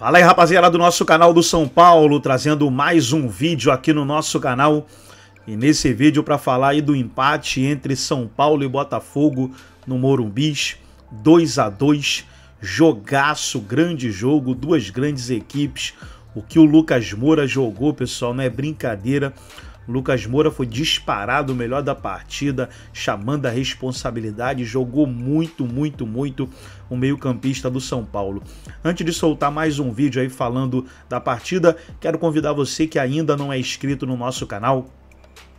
Fala aí rapaziada do nosso canal do São Paulo, trazendo mais um vídeo aqui no nosso canal. E nesse vídeo para falar aí do empate entre São Paulo e Botafogo no Morumbis, 2 a 2 jogaço, grande jogo, duas grandes equipes. O que o Lucas Moura jogou, pessoal, não é brincadeira. Lucas Moura foi disparado o melhor da partida, chamando a responsabilidade, jogou muito, muito, muito o meio-campista do São Paulo. Antes de soltar mais um vídeo aí falando da partida, quero convidar você que ainda não é inscrito no nosso canal,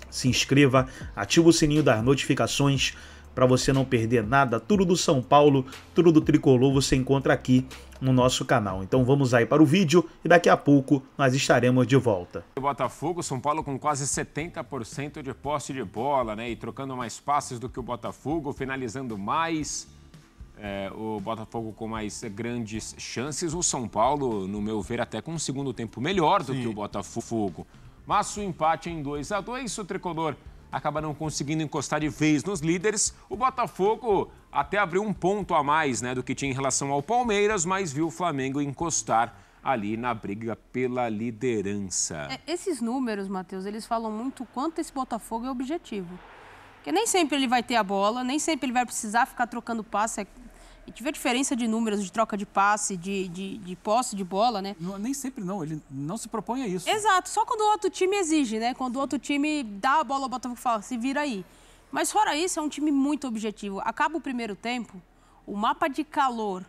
se inscreva, ativa o sininho das notificações para você não perder nada. Tudo do São Paulo, tudo do tricolor você encontra aqui no nosso canal. Então vamos aí para o vídeo e daqui a pouco nós estaremos de volta. O Botafogo, São Paulo com quase 70% de posse de bola, né? E trocando mais passes do que o Botafogo, finalizando mais. É, o Botafogo com mais grandes chances, o São Paulo, no meu ver, até com um segundo tempo melhor do Sim. que o Botafogo. Mas o empate em 2 a 2 o tricolor acaba não conseguindo encostar de vez nos líderes. O Botafogo até abriu um ponto a mais né, do que tinha em relação ao Palmeiras, mas viu o Flamengo encostar ali na briga pela liderança. É, esses números, Matheus, eles falam muito quanto esse Botafogo é objetivo. Porque nem sempre ele vai ter a bola, nem sempre ele vai precisar ficar trocando passe, é e tive a diferença de números, de troca de passe, de, de, de posse de bola, né? Não, nem sempre não, ele não se propõe a isso. Exato, só quando o outro time exige, né? Quando o outro time dá a bola ao Botafogo e fala, se vira aí. Mas fora isso, é um time muito objetivo. Acaba o primeiro tempo, o mapa de calor,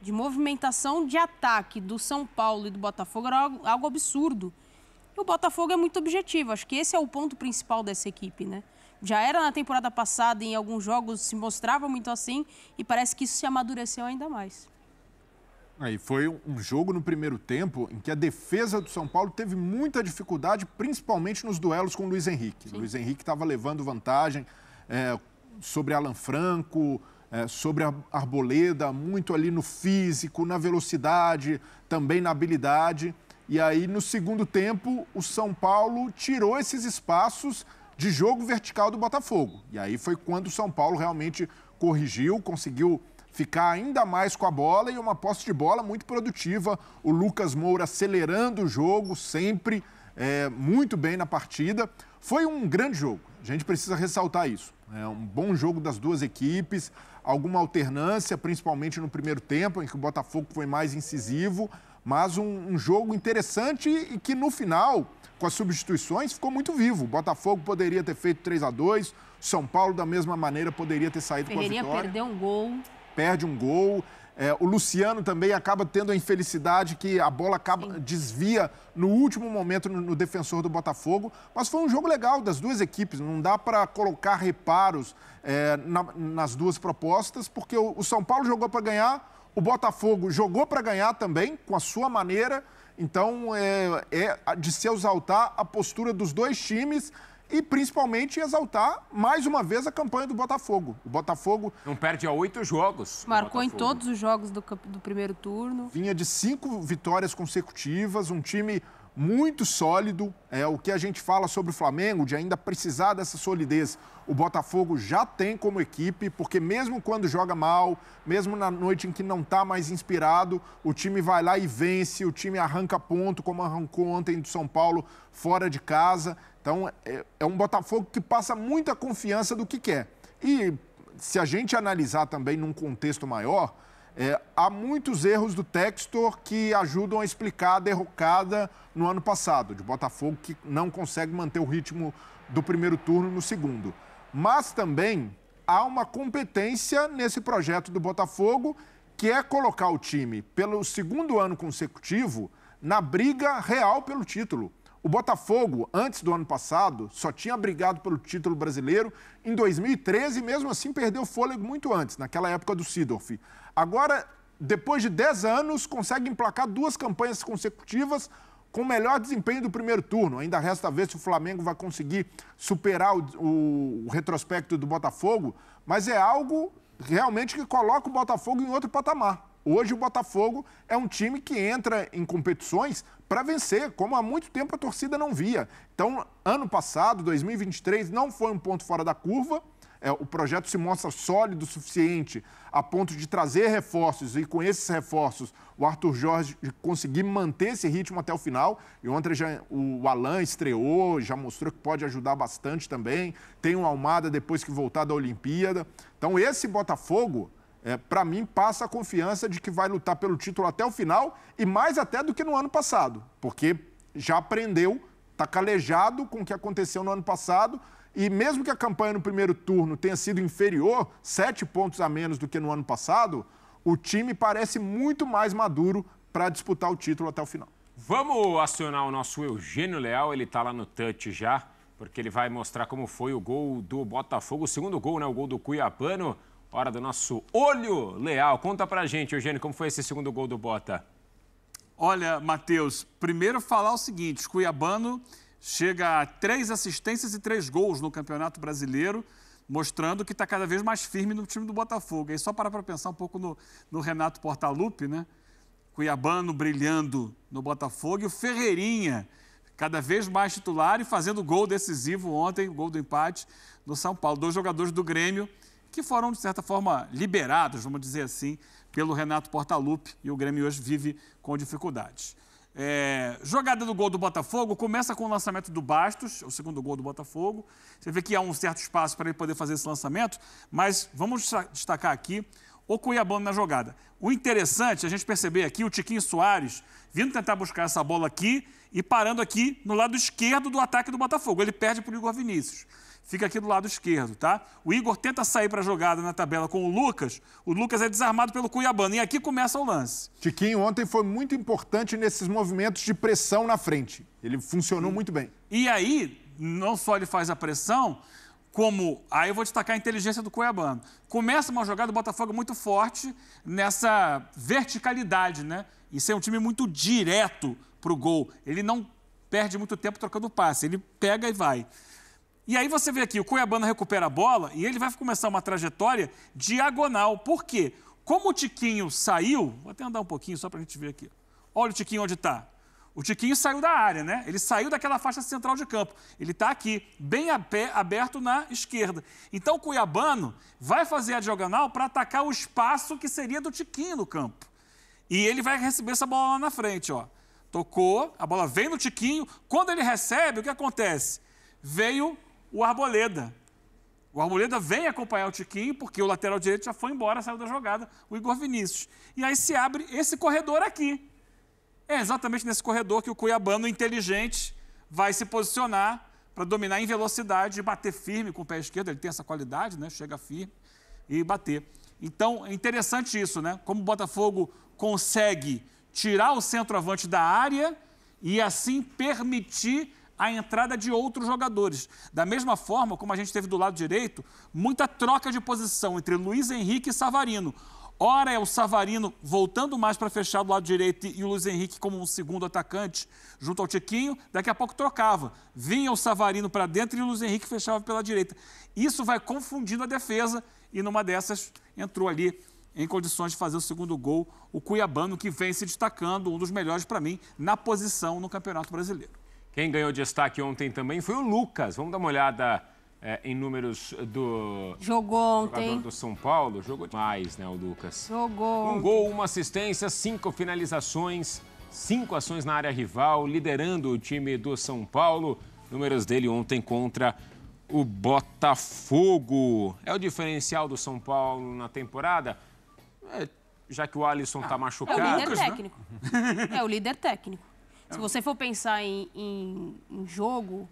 de movimentação de ataque do São Paulo e do Botafogo era algo, algo absurdo. E o Botafogo é muito objetivo, acho que esse é o ponto principal dessa equipe, né? já era na temporada passada, em alguns jogos se mostrava muito assim, e parece que isso se amadureceu ainda mais. Aí ah, foi um jogo no primeiro tempo em que a defesa do São Paulo teve muita dificuldade, principalmente nos duelos com o Luiz Henrique. Sim. Luiz Henrique estava levando vantagem é, sobre Alan Franco, é, sobre a Arboleda, muito ali no físico, na velocidade, também na habilidade. E aí, no segundo tempo, o São Paulo tirou esses espaços de jogo vertical do Botafogo. E aí foi quando o São Paulo realmente corrigiu, conseguiu ficar ainda mais com a bola e uma posse de bola muito produtiva. O Lucas Moura acelerando o jogo sempre, é, muito bem na partida. Foi um grande jogo, a gente precisa ressaltar isso. É um bom jogo das duas equipes, alguma alternância, principalmente no primeiro tempo, em que o Botafogo foi mais incisivo mas um, um jogo interessante e que no final, com as substituições, ficou muito vivo. O Botafogo poderia ter feito 3 a 2 São Paulo, da mesma maneira, poderia ter saído Ferreirinha com a vitória. perdeu um gol. Perde um gol. É, o Luciano também acaba tendo a infelicidade que a bola acaba, desvia no último momento no, no, defensor do Botafogo. Mas foi um jogo legal das duas equipes. Não dá para colocar reparos é, na, nas duas propostas, porque o, o São Paulo jogou para ganhar, o Botafogo jogou para ganhar também, com a sua maneira. Então, é, é de se exaltar a postura dos dois times e principalmente exaltar mais uma vez a campanha do Botafogo. O Botafogo. Não perde a oito jogos. Marcou em todos os jogos do, do primeiro turno. Vinha de cinco vitórias consecutivas, um time muito sólido. É o que a gente fala sobre o Flamengo, de ainda precisar dessa solidez. O Botafogo já tem como equipe, porque mesmo quando joga mal, mesmo na noite em que não está mais inspirado, o time vai lá e vence, o time arranca ponto, como arrancou ontem do São Paulo, fora de casa. Então, é, é um Botafogo que passa muita confiança do que quer. E se a gente analisar também num contexto maior, é, há muitos erros do Textor que ajudam a explicar a derrocada no ano passado, de Botafogo, que não consegue manter o ritmo do primeiro turno no segundo. Mas também há uma competência nesse projeto do Botafogo, que é colocar o time, pelo segundo ano consecutivo, na briga real pelo título. O Botafogo, antes do ano passado, só tinha brigado pelo título brasileiro em 2013 e mesmo assim perdeu fôlego muito antes, naquela época do Sidorf. Agora, depois de 10 anos, consegue emplacar duas campanhas consecutivas com melhor desempenho do primeiro turno. Ainda resta ver se o Flamengo vai conseguir superar o, o, o retrospecto do Botafogo, mas é algo realmente que coloca o Botafogo em outro patamar. Hoje o Botafogo é um time que entra em competições para vencer, como há muito tempo a torcida não via. Então, ano passado, 2023, não foi um ponto fora da curva. É, o projeto se mostra sólido o suficiente a ponto de trazer reforços e com esses reforços o Arthur Jorge conseguir manter esse ritmo até o final. E ontem já, o Alan estreou, já mostrou que pode ajudar bastante também. Tem o Almada depois que voltar da Olimpíada. Então esse Botafogo é, para mim, passa a confiança de que vai lutar pelo título até o final e mais até do que no ano passado, porque já aprendeu, está calejado com o que aconteceu no ano passado. E mesmo que a campanha no primeiro turno tenha sido inferior, sete pontos a menos do que no ano passado, o time parece muito mais maduro para disputar o título até o final. Vamos acionar o nosso Eugênio Leal, ele está lá no touch já, porque ele vai mostrar como foi o gol do Botafogo, o segundo gol, né? O gol do Cuiabano. Hora do nosso olho leal. Conta pra gente, Eugênio, como foi esse segundo gol do Bota? Olha, Matheus, primeiro falar o seguinte: Cuiabano chega a três assistências e três gols no Campeonato Brasileiro, mostrando que está cada vez mais firme no time do Botafogo. E só para para pensar um pouco no, no Renato Portaluppi, né? Cuiabano brilhando no Botafogo e o Ferreirinha cada vez mais titular e fazendo gol decisivo ontem, o gol do empate no São Paulo. Dois jogadores do Grêmio que foram, de certa forma, liberados, vamos dizer assim, pelo Renato Portaluppi e o Grêmio hoje vive com dificuldades. É, jogada do gol do Botafogo começa com o lançamento do Bastos, o segundo gol do Botafogo. Você vê que há um certo espaço para ele poder fazer esse lançamento, mas vamos destacar aqui o Cuiabano na jogada. O interessante a gente perceber aqui o Tiquinho Soares vindo tentar buscar essa bola aqui e parando aqui no lado esquerdo do ataque do Botafogo. Ele perde para o Igor Vinícius. Fica aqui do lado esquerdo, tá? O Igor tenta sair para a jogada na tabela com o Lucas. O Lucas é desarmado pelo Cuiabano. E aqui começa o lance. Tiquinho ontem foi muito importante nesses movimentos de pressão na frente. Ele funcionou hum. muito bem. E aí, não só ele faz a pressão, como. Aí eu vou destacar a inteligência do Cuiabano. Começa uma jogada do Botafogo é muito forte nessa verticalidade, né? Isso é um time muito direto pro gol. Ele não perde muito tempo trocando passe. Ele pega e vai. E aí você vê aqui, o Cuiabano recupera a bola e ele vai começar uma trajetória diagonal. Por quê? Como o Tiquinho saiu, vou até andar um pouquinho só para a gente ver aqui. Olha o Tiquinho onde está. O Tiquinho saiu da área, né? Ele saiu daquela faixa central de campo. Ele está aqui, bem a pé, aberto na esquerda. Então o Cuiabano vai fazer a diagonal para atacar o espaço que seria do Tiquinho no campo. E ele vai receber essa bola lá na frente, ó. Tocou, a bola vem no Tiquinho. Quando ele recebe, o que acontece? Veio o Arboleda. O Arboleda vem acompanhar o Tiquinho, porque o lateral direito já foi embora, saiu da jogada, o Igor Vinícius. E aí se abre esse corredor aqui. É exatamente nesse corredor que o Cuiabano inteligente vai se posicionar para dominar em velocidade e bater firme com o pé esquerdo. Ele tem essa qualidade, né? Chega firme e bater. Então, é interessante isso, né? Como o Botafogo consegue tirar o centroavante da área e assim permitir a entrada de outros jogadores. Da mesma forma como a gente teve do lado direito, muita troca de posição entre Luiz Henrique e Savarino. Ora é o Savarino voltando mais para fechar do lado direito e o Luiz Henrique como um segundo atacante junto ao Tiquinho. Daqui a pouco trocava. Vinha o Savarino para dentro e o Luiz Henrique fechava pela direita. Isso vai confundindo a defesa e numa dessas entrou ali em condições de fazer o segundo gol o Cuiabano, que vem se destacando, um dos melhores para mim, na posição no Campeonato Brasileiro. Quem ganhou destaque ontem também foi o Lucas. Vamos dar uma olhada é, em números do jogou ontem do São Paulo. Jogou demais, né, o Lucas? Jogou. Um gol, uma assistência, cinco finalizações, cinco ações na área rival, liderando o time do São Paulo. Números dele ontem contra o Botafogo. É o diferencial do São Paulo na temporada? É, já que o Alisson está ah, tá é machucado. Né? É o líder técnico. Né? É o líder técnico. Ah. Se você for pensar em, em, em jogo,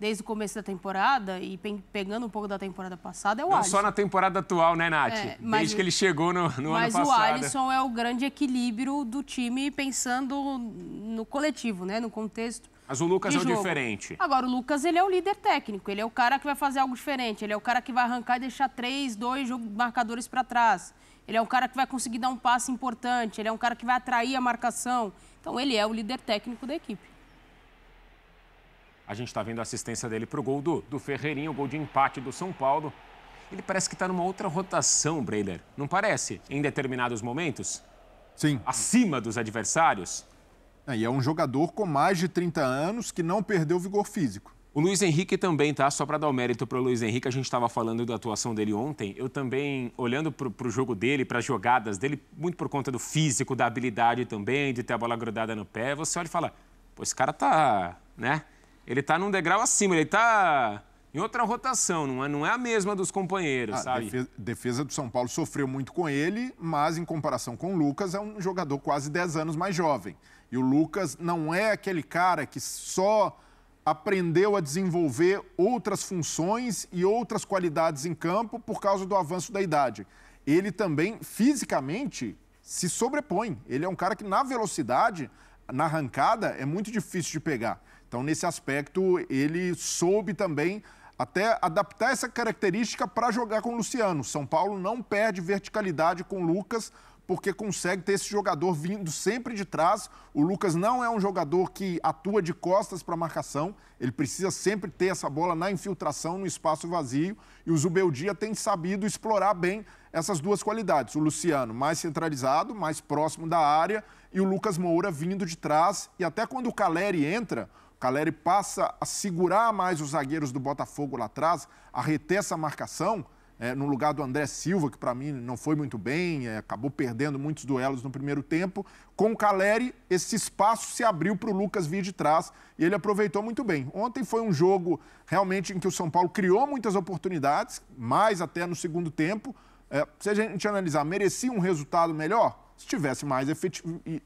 desde o começo da temporada e pegando um pouco da temporada passada é o Não Alisson. só na temporada atual, né, Nath? É, mas, desde que ele chegou no, no ano passado. Mas o Alisson é o grande equilíbrio do time pensando no coletivo, né, no contexto mas o Lucas é o diferente. Agora, o Lucas, ele é o líder técnico, ele é o cara que vai fazer algo diferente, ele é o cara que vai arrancar e deixar três, dois marcadores para trás. Ele é o cara que vai conseguir dar um passe importante, ele é um cara que vai atrair a marcação. Então, ele é o líder técnico da equipe. A gente está vendo a assistência dele para o gol do, do Ferreirinho, gol de empate do São Paulo. Ele parece que está numa outra rotação, Breiler. Não parece? Em determinados momentos? Sim. Acima dos adversários? É, e é um jogador com mais de 30 anos que não perdeu vigor físico. O Luiz Henrique também, tá? Só para dar o mérito para o Luiz Henrique, a gente estava falando da atuação dele ontem. Eu também, olhando para o jogo dele, para as jogadas dele, muito por conta do físico, da habilidade também, de ter a bola grudada no pé, você olha e fala: pô, esse cara tá. né? Ele tá num degrau acima, ele tá em outra rotação, não é, não é a mesma dos companheiros, a ah, sabe? Defesa, defesa do São Paulo sofreu muito com ele, mas em comparação com o Lucas, é um jogador quase 10 anos mais jovem. E o Lucas não é aquele cara que só aprendeu a desenvolver outras funções e outras qualidades em campo por causa do avanço da idade. Ele também, fisicamente, se sobrepõe. Ele é um cara que, na velocidade, na arrancada, é muito difícil de pegar. Então, nesse aspecto, ele soube também até adaptar essa característica para jogar com o Luciano. São Paulo não perde verticalidade com o Lucas, porque consegue ter esse jogador vindo sempre de trás. O Lucas não é um jogador que atua de costas para a marcação, ele precisa sempre ter essa bola na infiltração, no espaço vazio. E o Zubeldia tem sabido explorar bem essas duas qualidades. O Luciano mais centralizado, mais próximo da área, e o Lucas Moura vindo de trás. E até quando o Caleri entra, Caleri passa a segurar mais os zagueiros do Botafogo lá atrás, a reter essa marcação, é, no lugar do André Silva, que para mim não foi muito bem, é, acabou perdendo muitos duelos no primeiro tempo. Com o Caleri, esse espaço se abriu para o Lucas vir de trás e ele aproveitou muito bem. Ontem foi um jogo realmente em que o São Paulo criou muitas oportunidades, mais até no segundo tempo. É, se a gente analisar, merecia um resultado melhor? Se tivesse mais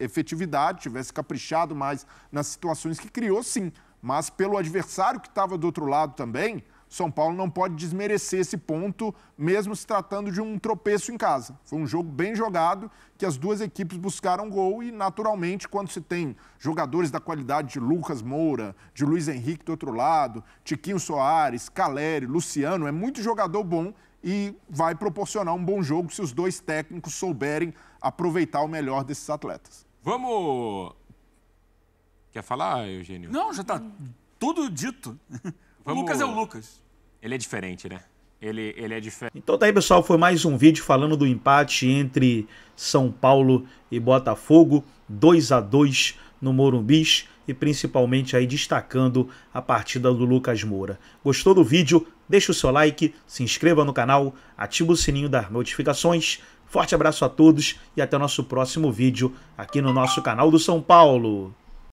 efetividade, tivesse caprichado mais nas situações que criou, sim. Mas pelo adversário que estava do outro lado também, São Paulo não pode desmerecer esse ponto, mesmo se tratando de um tropeço em casa. Foi um jogo bem jogado, que as duas equipes buscaram gol e, naturalmente, quando se tem jogadores da qualidade de Lucas Moura, de Luiz Henrique do outro lado, Tiquinho Soares, Caleri, Luciano, é muito jogador bom e vai proporcionar um bom jogo se os dois técnicos souberem aproveitar o melhor desses atletas. Vamos. Quer falar, Eugênio? Não, já está tudo dito. Vamos... O Lucas é o Lucas. Ele é diferente, né? Ele, ele é diferente. Então tá aí, pessoal. Foi mais um vídeo falando do empate entre São Paulo e Botafogo. 2 a 2 no Morumbis e principalmente aí destacando a partida do Lucas Moura. Gostou do vídeo? Deixa o seu like, se inscreva no canal, ative o sininho das notificações. Forte abraço a todos e até o nosso próximo vídeo aqui no nosso canal do São Paulo.